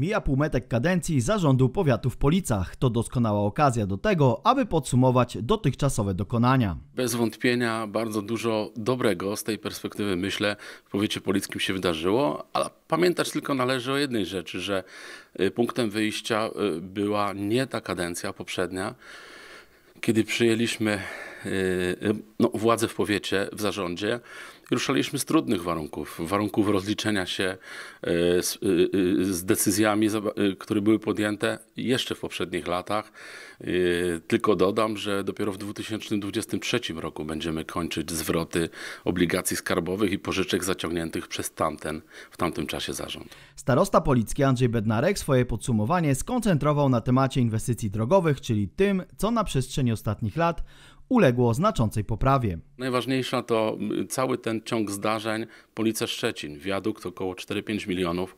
Mija półmetek kadencji zarządu powiatu w Policach. To doskonała okazja do tego, aby podsumować dotychczasowe dokonania. Bez wątpienia bardzo dużo dobrego z tej perspektywy, myślę, w powiecie polickim się wydarzyło, ale pamiętać tylko należy o jednej rzeczy, że y, punktem wyjścia y, była nie ta kadencja poprzednia, kiedy przyjęliśmy y, no, władzę w powiecie, w zarządzie, ruszaliśmy z trudnych warunków, warunków rozliczenia się e, z, e, e, z decyzjami, które były podjęte jeszcze w poprzednich latach. Tylko dodam, że dopiero w 2023 roku będziemy kończyć zwroty obligacji skarbowych i pożyczek zaciągniętych przez tamten, w tamtym czasie zarząd. Starosta Policki Andrzej Bednarek swoje podsumowanie skoncentrował na temacie inwestycji drogowych, czyli tym, co na przestrzeni ostatnich lat uległo znaczącej poprawie. Najważniejsza to cały ten ciąg zdarzeń Police Szczecin, wiadukt około 4-5 milionów,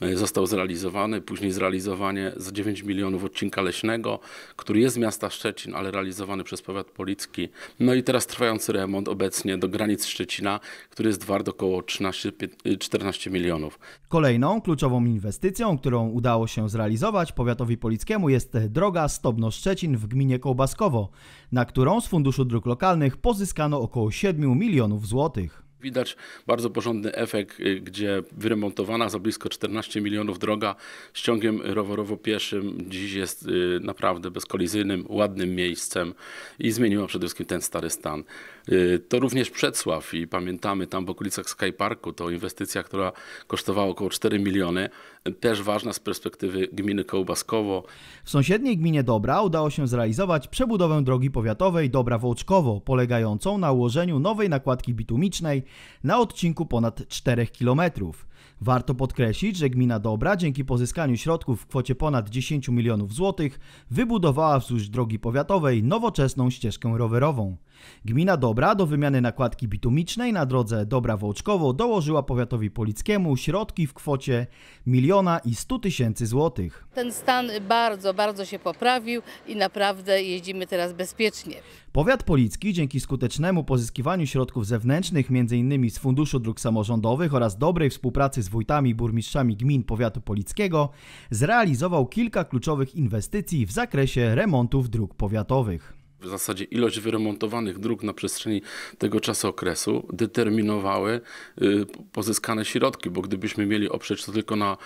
E, został zrealizowany. Później zrealizowanie za 9 milionów odcinka leśnego, który jest z miasta Szczecin, ale realizowany przez powiat policki. No i teraz trwający remont obecnie do granic Szczecina, który jest wart około 13-14 e, milionów. Kolejną kluczową inwestycją, którą udało się zrealizować powiatowi polickiemu jest droga Stobno-Szczecin w gminie Kołbaskowo, na którą z Funduszu Dróg Lokalnych pozyskano około 7 milionów złotych. Widać bardzo porządny efekt, y, gdzie wyremontowana za blisko 14 milionów droga z ciągiem rowerowo-pieszym dziś jest y, naprawdę bezkolizyjnym, ładnym miejscem i zmieniła przede wszystkim ten stary stan. Y, to również Przedsław i pamiętamy tam w okolicach Skyparku, to inwestycja, która kosztowała około 4 miliony, też ważna z perspektywy gminy Kołbaskowo. W sąsiedniej gminie Dobra udało się zrealizować przebudowę drogi powiatowej Dobra-Wołczkowo, polegającą na ułożeniu nowej nakładki bitumicznej na odcinku ponad 4 km. Warto podkreślić, że gmina Dobra dzięki pozyskaniu środków w kwocie ponad 10 milionów złotych wybudowała wzdłuż drogi powiatowej nowoczesną ścieżkę rowerową. Gmina Dobra do wymiany nakładki bitumicznej na drodze Dobra-Wołczkowo dołożyła powiatowi polickiemu środki w kwocie miliona i 100 tysięcy złotych. Ten stan bardzo, bardzo się poprawił i naprawdę jeździmy teraz bezpiecznie. Powiat policki dzięki skutecznemu pozyskiwaniu środków zewnętrznych, m.in. z Funduszu Dróg Samorządowych oraz dobrej współpracy współpracy z wójtami, burmistrzami gmin powiatu polickiego zrealizował kilka kluczowych inwestycji w zakresie remontów dróg powiatowych w zasadzie ilość wyremontowanych dróg na przestrzeni tego czasu okresu determinowały y, pozyskane środki, bo gdybyśmy mieli oprzeć to tylko na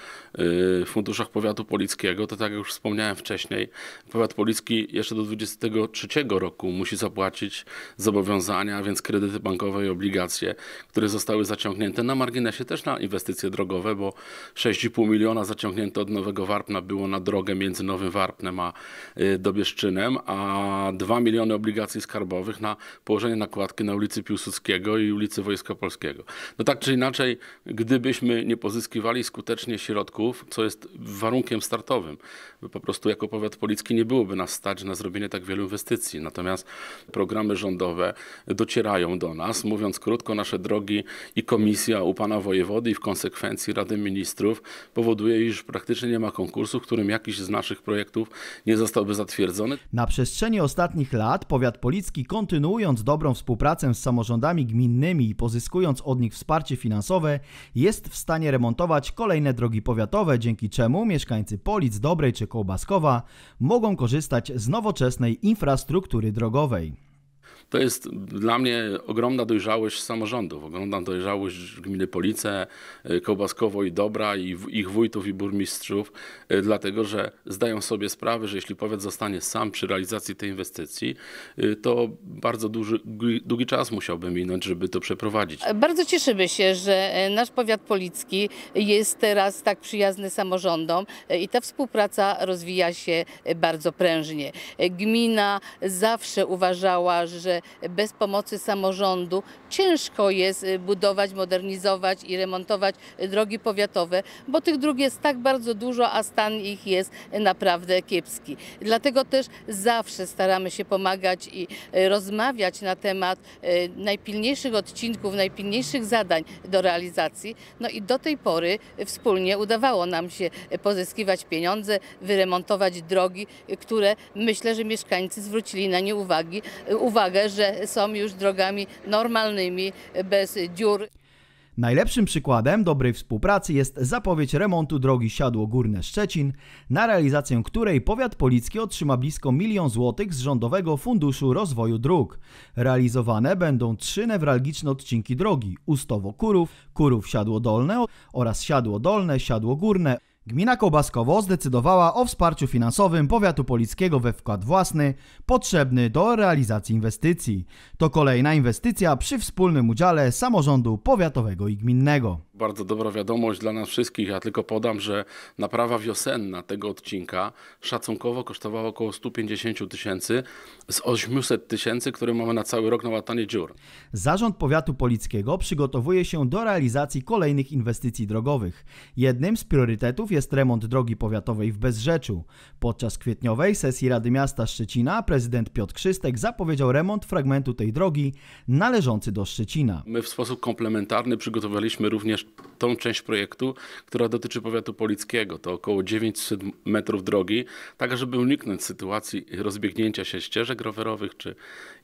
y, funduszach powiatu polickiego, to tak jak już wspomniałem wcześniej, powiat policki jeszcze do 23 roku musi zapłacić zobowiązania, a więc kredyty bankowe i obligacje, które zostały zaciągnięte na marginesie też na inwestycje drogowe, bo 6,5 miliona zaciągnięte od Nowego Warpna było na drogę między Nowym Warpnem a y, Dobieszczynem, a 2 miliony obligacji skarbowych na położenie nakładki na ulicy Piłsudskiego i ulicy Wojska Polskiego. No tak czy inaczej, gdybyśmy nie pozyskiwali skutecznie środków, co jest warunkiem startowym, po prostu jako powiat policki nie byłoby nas stać na zrobienie tak wielu inwestycji. Natomiast programy rządowe docierają do nas, mówiąc krótko, nasze drogi i komisja u pana wojewody i w konsekwencji Rady Ministrów powoduje, iż praktycznie nie ma konkursu, w którym jakiś z naszych projektów nie zostałby zatwierdzony. Na przestrzeni ostatnich ostatnich lat powiat policki, kontynuując dobrą współpracę z samorządami gminnymi i pozyskując od nich wsparcie finansowe, jest w stanie remontować kolejne drogi powiatowe, dzięki czemu mieszkańcy Polic, Dobrej czy Kołbaskowa mogą korzystać z nowoczesnej infrastruktury drogowej. To jest dla mnie ogromna dojrzałość samorządów, ogromna dojrzałość gminy Police, y, Kołbaskowo i Dobra i ich wójtów i burmistrzów, y, dlatego że zdają sobie sprawę, że jeśli powiat zostanie sam przy realizacji tej inwestycji, y, to bardzo duży, długi czas musiałby minąć, żeby to przeprowadzić. Bardzo cieszymy się, że nasz powiat policki jest teraz tak przyjazny samorządom i ta współpraca rozwija się bardzo prężnie. Gmina zawsze uważała, że bez pomocy samorządu ciężko jest y, budować, modernizować i remontować y, drogi powiatowe, bo tych dróg jest tak bardzo dużo, a stan ich jest naprawdę kiepski. Dlatego też zawsze staramy się pomagać i y, rozmawiać na temat najpilniejszych odcinków, najpilniejszych zadań do realizacji. No i do tej pory wspólnie udawało nam się pozyskiwać pieniądze, wyremontować drogi, które myślę, że mieszkańcy zwrócili na nie uwagi, uwagę, że są już drogami normalnymi, bez dziur. Najlepszym przykładem dobrej współpracy jest zapowiedź remontu drogi Siadło Górne Szczecin, na realizację której powiat policki otrzyma blisko milion złotych z Rządowego Funduszu Rozwoju Dróg. Realizowane będą trzy newralgiczne odcinki drogi: Ustowo-Kurów, Kurów-Siadło Dolne oraz Siadło Dolne-Siadło Górne. Gmina Kołbaskowo zdecydowała o wsparciu finansowym powiatu polickiego we wkład własny potrzebny do realizacji inwestycji. To kolejna inwestycja przy wspólnym udziale samorządu powiatowego i gminnego. Bardzo dobra wiadomość dla nas wszystkich. Ja tylko podam, że naprawa wiosenna tego odcinka szacunkowo kosztowała około 150 tysięcy z 800 tysięcy, które mamy na cały rok na łatanie dziur. Zarząd Powiatu Polickiego przygotowuje się do realizacji kolejnych inwestycji drogowych. Jednym z priorytetów jest remont drogi powiatowej w Bezrzeczu. Podczas kwietniowej sesji Rady Miasta Szczecina prezydent Piotr Krzystek zapowiedział remont fragmentu tej drogi należący do Szczecina. My w sposób komplementarny przygotowaliśmy również tą część projektu, która dotyczy powiatu polickiego. To około 900 metrów drogi, tak żeby uniknąć sytuacji rozbiegnięcia się ścieżek rowerowych czy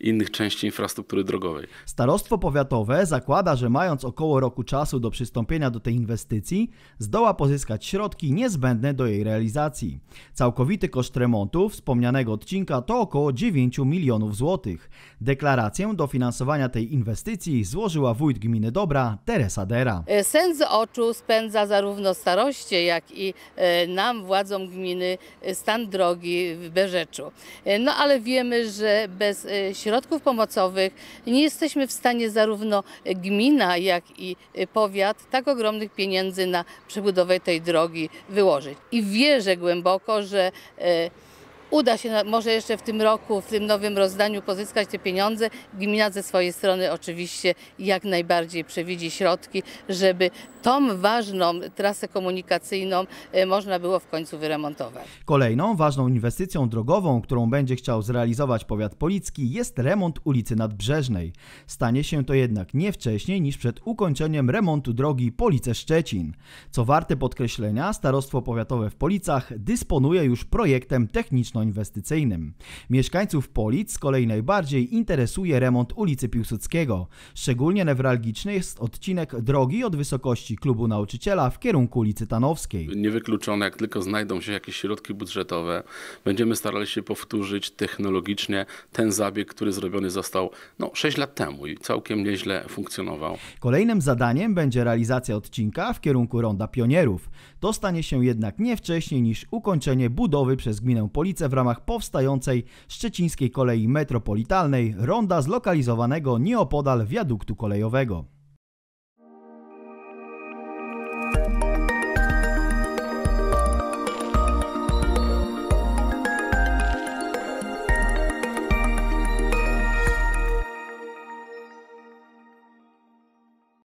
innych części infrastruktury drogowej. Starostwo powiatowe zakłada, że mając około roku czasu do przystąpienia do tej inwestycji, zdoła pozyskać środki niezbędne do jej realizacji. Całkowity koszt remontu wspomnianego odcinka to około 9 milionów złotych. Deklarację dofinansowania tej inwestycji złożyła wójt gminy Dobra Teresa Dera. E, Sen z oczu spędza zarówno staroście, jak i e, nam, władzom gminy, e, stan drogi w Berzeczu. E, no ale wiemy, że bez środków pomocowych nie jesteśmy w stanie zarówno gmina, jak i powiat tak ogromnych pieniędzy na przebudowę tej drogi wyłożyć. I wierzę głęboko, że uda się może jeszcze w tym roku, w tym nowym rozdaniu pozyskać te pieniądze. Gmina ze swojej strony oczywiście jak najbardziej przewidzi środki, żeby tą ważną trasę komunikacyjną e, można było w końcu wyremontować. Kolejną ważną inwestycją drogową, którą będzie chciał zrealizować powiat policki jest remont ulicy Nadbrzeżnej. Stanie się to jednak nie wcześniej niż przed ukończeniem remontu drogi Police-Szczecin. Co warte podkreślenia, starostwo powiatowe w Policach dysponuje już projektem technicznym inwestycyjnym Mieszkańców Polic z kolei najbardziej interesuje remont ulicy Piłsudskiego. Szczególnie newralgiczny jest odcinek drogi od wysokości klubu nauczyciela w kierunku ulicy Tanowskiej. Niewykluczone, jak tylko znajdą się jakieś środki budżetowe, będziemy starali się powtórzyć technologicznie ten zabieg, który zrobiony został no, 6 lat temu i całkiem nieźle funkcjonował. Kolejnym zadaniem będzie realizacja odcinka w kierunku Ronda Pionierów. To stanie się jednak nie wcześniej niż ukończenie budowy przez gminę Police w ramach powstającej szczecińskiej kolei metropolitalnej ronda zlokalizowanego nieopodal wiaduktu kolejowego.